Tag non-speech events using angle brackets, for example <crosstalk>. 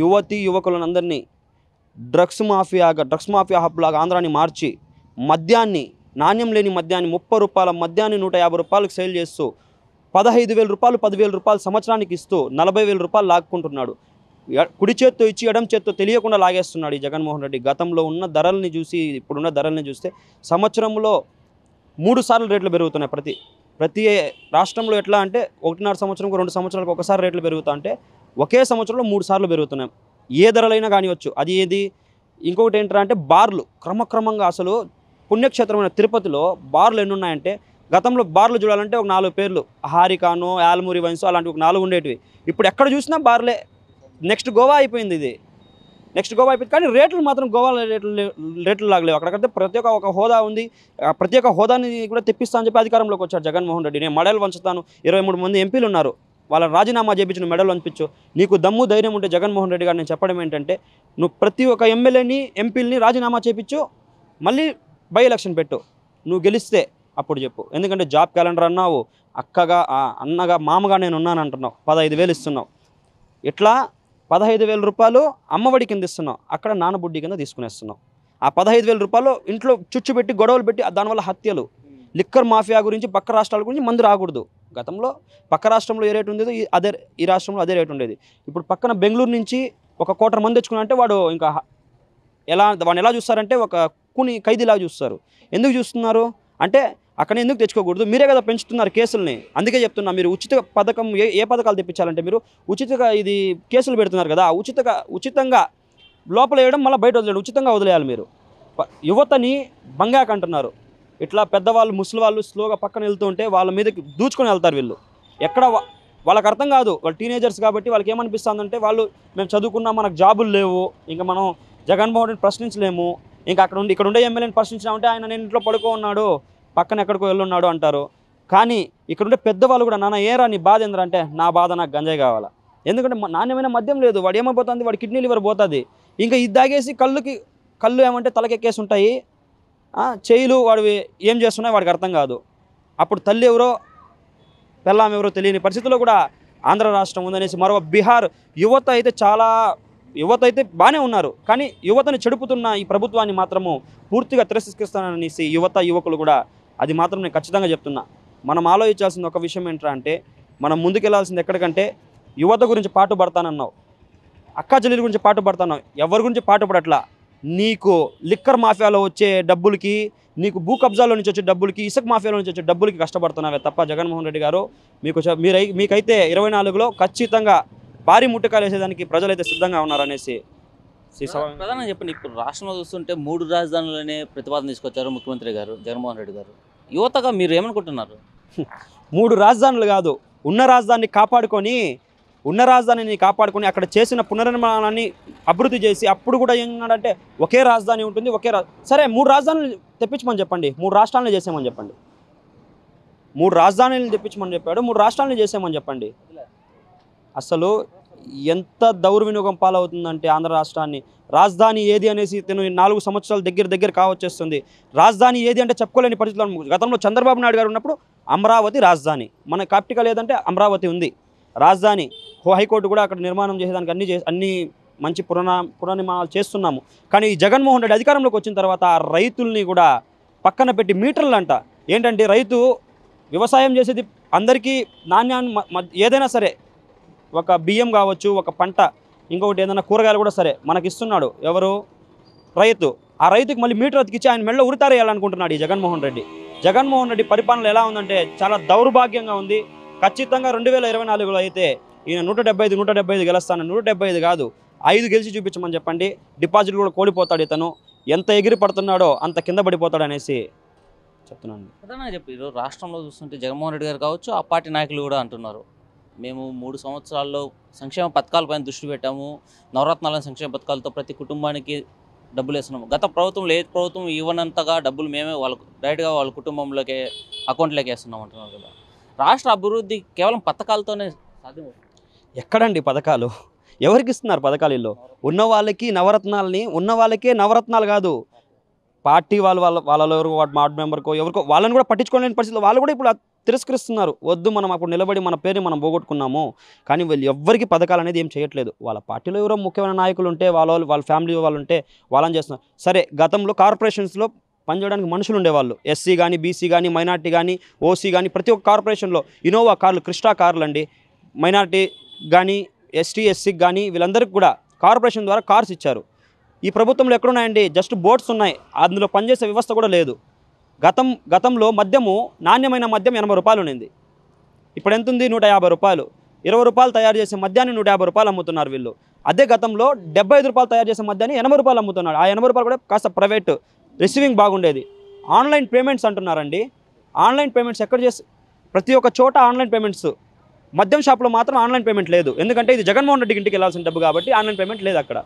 యువతి అందరినీ డ్రగ్స్ మాఫియాగా డ్రగ్స్ మాఫియా హబ్లాగా ఆంధ్రాన్ని మార్చి మద్యాన్ని నాణ్యం లేని మద్యాన్ని ముప్పై రూపాయల మద్యాన్ని నూట యాభై రూపాయలకు సేల్ చేస్తూ పదహైదు వేల రూపాయలు పదివేల రూపాయలు సంవత్సరానికి ఇస్తూ నలభై వేల రూపాయలు లాక్కుంటున్నాడు కుడి చేత్తో ఇచ్చి ఎడం చేత్తో తెలియకుండా లాగేస్తున్నాడు ఈ జగన్మోహన్ రెడ్డి గతంలో ఉన్న ధరల్ని చూసి ఇప్పుడున్న ధరల్ని చూస్తే సంవత్సరంలో మూడు సార్లు రేట్లు పెరుగుతున్నాయి ప్రతి ప్రతి రాష్ట్రంలో ఎట్లా అంటే ఒకటిన్నర సంవత్సరంకు రెండు సంవత్సరాలకు ఒకసారి రేట్లు పెరుగుతా అంటే ఒకే సంవత్సరంలో మూడు సార్లు పెరుగుతున్నాయి ఏ ధరలైనా కానివచ్చు అది ఏది ఇంకొకటి ఏంటంటే అంటే బార్లు క్రమక్రమంగా అసలు పుణ్యక్షేత్రమైన తిరుపతిలో బార్లు ఎన్ని ఉన్నాయంటే గతంలో బార్లు చూడాలంటే ఒక నాలుగు పేర్లు హారికాను యాల్మూరి వైన్స్ అలాంటివి ఒక నాలుగు ఉండేటివి ఇప్పుడు ఎక్కడ చూసినా బార్లే నెక్స్ట్ గోవా అయిపోయింది ఇది నెక్స్ట్ గోవా అయిపోయింది కానీ రేట్లు మాత్రం గోవా రేట్లు రేట్లు లాగలేవు అక్కడికైతే ప్రతి ఒక్క ఒక హోదా ఉంది ప్రత్యేక హోదాని కూడా తెప్పిస్తా అని చెప్పి అధికారంలోకి వచ్చారు జగన్మోహన్ రెడ్డి నేను మడలు వంచుతాను ఇరవై మూడు మంది ఎంపీలు ఉన్నారు వాళ్ళ రాజీనామా చేయించిన మెడల్ అనిపించు నీకు దమ్ము ధైర్యం ఉంటే జగన్మోహన్ రెడ్డి గారు నేను చెప్పడం ఏంటంటే నువ్వు ప్రతి ఒక్క ఎమ్మెల్యేని ఎంపీలని రాజీనామా చేయించు మళ్ళీ బై ఎలక్షన్ పెట్టు నువ్వు గెలిస్తే అప్పుడు చెప్పు ఎందుకంటే జాబ్ క్యాలెండర్ అన్నావు అక్కగా అన్నగా మామగా నేను ఉన్నాను అంటున్నావు పదహైదు వేలు ఇస్తున్నావు ఇట్లా పదహైదు వేల రూపాయలు అమ్మఒడి కింద ఇస్తున్నావు అక్కడ నానబుడ్డి కింద తీసుకునేస్తున్నావు ఆ పదహైదు వేల రూపాయలు ఇంట్లో చుచ్చు పెట్టి గొడవలు పెట్టి దానివల్ల హత్యలు లిక్కర్ మాఫియా గురించి పక్క రాష్ట్రాల గురించి మందు రాకూడదు గతంలో పక్క రాష్ట్రంలో ఏ రేటు ఉండేదో అదే ఈ రాష్ట్రంలో అదే రేటు ఉండేది ఇప్పుడు పక్కన బెంగళూరు నుంచి ఒక కోటర మంది తెచ్చుకున్నారంటే వాడు ఇంకా ఎలా వాడిని ఎలా చూస్తారంటే ఒక కుని ఖైదీలాగా చూస్తారు ఎందుకు చూస్తున్నారు అంటే అక్కడ ఎందుకు తెచ్చుకోకూడదు మీరే కదా పెంచుతున్నారు కేసుల్ని అందుకే చెప్తున్నా మీరు ఉచిత పథకం ఏ ఏ పథకాలు తెప్పించాలంటే మీరు ఉచితంగా ఇది కేసులు పెడుతున్నారు కదా ఉచితంగా ఉచితంగా లోపల వేయడం మళ్ళీ బయట వదిలేయడం ఉచితంగా వదిలేయాలి మీరు యువతని బంగాక్ అంటున్నారు ఇట్లా పెద్దవాళ్ళు ముసలి వాళ్ళు స్లోగా పక్కన వెళ్తుంటే వాళ్ళ మీదకి దూచుకొని వెళ్తారు వీళ్ళు ఎక్కడ వాళ్ళకి అర్థం కాదు వాళ్ళు టీనేజర్స్ కాబట్టి వాళ్ళకి ఏమనిపిస్తుందంటే వాళ్ళు మేము చదువుకున్నా మనకు జాబులు లేవు ఇంకా మనం జగన్మోహన్ రెడ్డి ప్రశ్నించలేము ఇంకా అక్కడ ఉండి ఇక్కడ ఉండే ఎమ్మెల్యేని ప్రశ్నించామంటే ఆయన నేను ఇంట్లో పడుకో ఉన్నాడు పక్కన ఎక్కడికో వెళ్ళున్నాడు అంటారు కానీ ఇక్కడ ఉండే పెద్దవాళ్ళు కూడా నాన్న ఏరా నీ బాధ ఏందంటే నా బాధ నాకు గంజాయి కావాలా ఎందుకంటే నాణ్యమైన మద్యం లేదు వాడు ఏమైపోతుంది వాడు కిడ్నీ లివర్ పోతుంది ఇంకా ఇది తాగేసి కళ్ళుకి కళ్ళు ఏమంటే తలకెక్కేసి ఉంటాయి చేయిలు వాడు ఏం చేస్తున్నాయి వాడికి అర్థం కాదు అప్పుడు తల్లి ఎవరో పెళ్ళాం ఎవరో తెలియని పరిస్థితుల్లో కూడా ఆంధ్ర రాష్ట్రం ఉందనేసి మరో బీహార్ యువత అయితే చాలా యువత అయితే బాగానే ఉన్నారు కానీ యువతను చెడుపుతున్న ఈ ప్రభుత్వాన్ని మాత్రము పూర్తిగా తిరస్కరిస్తాననేసి యువత యువకులు కూడా అది మాత్రం నేను ఖచ్చితంగా చెప్తున్నా మనం ఆలోచించాల్సింది ఒక విషయం ఏంట్రా అంటే మనం ముందుకెళ్లాల్సింది ఎక్కడికంటే యువత గురించి పడతానన్నావు అక్కా చెల్లి గురించి పడతాను ఎవరి గురించి పాటు పడట్లా నీకు లిక్కర్ మాఫియాలో వచ్చే డబ్బులకి నీకు భూ కబ్జాలో నుంచి వచ్చే డబ్బులకి ఇసుక మాఫియాలో నుంచి వచ్చే డబ్బులకి కష్టపడుతున్నావే తప్ప జగన్మోహన్ రెడ్డి గారు మీకు మీరై మీకైతే ఇరవై నాలుగులో ఖచ్చితంగా భారీ ముట్టకాలు వేసేదానికి ప్రజలైతే సిద్ధంగా ఉన్నారనేసి ప్రధానంగా చెప్పండి ఇప్పుడు రాష్ట్రంలో చూస్తుంటే మూడు రాజధానులనే ప్రతిపాదన తీసుకొచ్చారు ముఖ్యమంత్రి గారు జగన్మోహన్ రెడ్డి గారు యువతగా మీరు ఏమనుకుంటున్నారు <laughs> మూడు రాజధానులు కాదు ఉన్న రాజధానిని కాపాడుకొని ఉన్న రాజధానిని కాపాడుకొని అక్కడ చేసిన పునర్నిర్మాణాన్ని అభివృద్ధి చేసి అప్పుడు కూడా ఏమన్నాడంటే ఒకే రాజధాని ఉంటుంది ఒకే సరే మూడు రాజధానులు తెప్పించమని చెప్పండి మూడు రాష్ట్రాలను చేసేమని చెప్పండి మూడు రాజధానులు తెప్పించమని చెప్పాడు మూడు రాష్ట్రాలను చేసేమని చెప్పండి అసలు ఎంత దౌర్వినియోగం పాలవుతుందంటే ఆంధ్ర రాష్ట్రాన్ని రాజధాని ఏది అనేసి తిను నాలుగు సంవత్సరాల దగ్గర దగ్గర కావచ్చేస్తుంది రాజధాని ఏది అంటే చెప్పుకోలేని పరిస్థితులు గతంలో చంద్రబాబు నాయుడు గారు ఉన్నప్పుడు అమరావతి రాజధాని మన కాప్టికల్ ఏదంటే అమరావతి ఉంది రాజధాని హైకోర్టు కూడా అక్కడ నిర్మాణం చేసేదానికి అన్ని అన్ని మంచి పునర్ పునర్నిర్మాణాలు చేస్తున్నాము కానీ ఈ జగన్మోహన్ రెడ్డి అధికారంలోకి వచ్చిన తర్వాత ఆ రైతుల్ని కూడా పక్కన పెట్టి మీటర్లు అంట ఏంటంటే రైతు వ్యవసాయం చేసేది అందరికీ నాణ్యాన్ని ఏదైనా సరే ఒక బియ్యం కావచ్చు ఒక పంట ఇంకొకటి ఏదైనా కూరగాయలు కూడా సరే మనకి ఇస్తున్నాడు ఎవరు రైతు ఆ రైతుకి మళ్ళీ మీటర్ అతికిచ్చి ఆయన మెళ్ళ ఉరితారేయాలనుకుంటున్నాడు ఈ జగన్మోహన్ రెడ్డి జగన్మోహన్ రెడ్డి పరిపాలన ఎలా ఉందంటే చాలా దౌర్భాగ్యంగా ఉంది ఖచ్చితంగా రెండు వేల ఇరవై నాలుగులో అయితే ఈయన నూట డెబ్బై ఐదు నూట డెబ్బై ఐదు గెలుస్తాను నూట డెబ్బై ఐదు కాదు ఐదు గెలిచి చూపించమని చెప్పండి డిపాజిట్ కూడా కోడిపోతాడు ఇతను ఎంత ఎగిరి పడుతున్నాడో అంత కింద పడిపోతాడు అనేసి చెప్తున్నాను చెప్పి ఈరోజు రాష్ట్రంలో చూస్తుంటే జగన్మోహన్ రెడ్డి గారు కావచ్చు ఆ పార్టీ నాయకులు కూడా అంటున్నారు మేము మూడు సంవత్సరాల్లో సంక్షేమ పథకాలపైన దృష్టి పెట్టాము నవరత్నాలను సంక్షేమ పథకాలతో ప్రతి కుటుంబానికి డబ్బులు వేస్తున్నాము గత ప్రభుత్వం ఏ ప్రభుత్వం ఇవ్వనంతగా డబ్బులు మేమే వాళ్ళ డైరెక్ట్గా వాళ్ళ కుటుంబంలోకే అకౌంట్లోకి వేస్తున్నాం అంటున్నారు కదా రాష్ట్ర అభివృద్ధి కేవలం పథకాలతోనే సాధ్యం ఎక్కడండి పథకాలు ఎవరికి ఇస్తున్నారు పథకాలు ఇల్లు ఉన్న వాళ్ళకి నవరత్నాలని ఉన్న వాళ్ళకే నవరత్నాలు కాదు పార్టీ వాళ్ళు వాళ్ళ ఎవరు వాటి వార్డ్ మెంబర్కో ఎవరికో వాళ్ళని కూడా పట్టించుకోలేని పరిస్థితులు వాళ్ళు కూడా ఇప్పుడు తిరస్కరిస్తున్నారు వద్దు మనం అప్పుడు నిలబడి మన పేరుని మనం పోగొట్టుకున్నాము కానీ వీళ్ళు ఎవరికి పథకాలు అనేది ఏం చేయట్లేదు వాళ్ళ పార్టీలో ఎవరో ముఖ్యమైన నాయకులు ఉంటే వాళ్ళ వాళ్ళ ఫ్యామిలీ వాళ్ళు ఉంటే వాళ్ళని చేస్తున్నారు సరే గతంలో కార్పొరేషన్స్లో పనిచేయడానికి మనుషులు ఉండేవాళ్ళు ఎస్సీ కానీ బీసీ కానీ మైనార్టీ కానీ ఓసీ కానీ ప్రతి ఒక్క కార్పొరేషన్లో ఇనోవా కార్లు క్రిస్టా కార్లు అండి మైనార్టీ కానీ ఎస్టీ ఎస్సీకి కానీ వీళ్ళందరికీ కూడా కార్పొరేషన్ ద్వారా కార్స్ ఇచ్చారు ఈ ప్రభుత్వంలో ఎక్కడున్నాయండి జస్ట్ బోట్స్ ఉన్నాయి అందులో పనిచేసే వ్యవస్థ కూడా లేదు గతం గతంలో మద్యము నాణ్యమైన మద్యం ఎనభై రూపాయలు ఉన్నింది ఇప్పుడు ఎంత ఉంది నూట యాభై రూపాయలు ఇరవై రూపాయలు తయారు చేసే మద్యాన్ని నూట యాభై రూపాయలు అమ్ముతున్నారు వీళ్ళు అదే గతంలో డెబ్బై ఐదు రూపాయలు తయారు చేసే మద్యాన్ని ఎనభై రూపాయలు అమ్ముతున్నారు ఆ ఎనభై రూపాయలు కూడా కాస్త ప్రైవేట్ రిసీవింగ్ బాగుండేది ఆన్లైన్ పేమెంట్స్ అంటున్నారండి ఆన్లైన్ పేమెంట్స్ ఎక్కడ చేసి ప్రతి ఒక్క చోట ఆన్లైన్ పేమెంట్స్ మద్యం షాప్లో మాత్రం ఆన్లైన్ పేమెంట్ లేదు ఎందుకంటే ఇది జగన్మోహన్ రెడ్డి ఇంటికి వెళ్ళాల్సిన డబ్బు కాబట్టి ఆన్లైన్ పేమెంట్ లేదు అక్కడ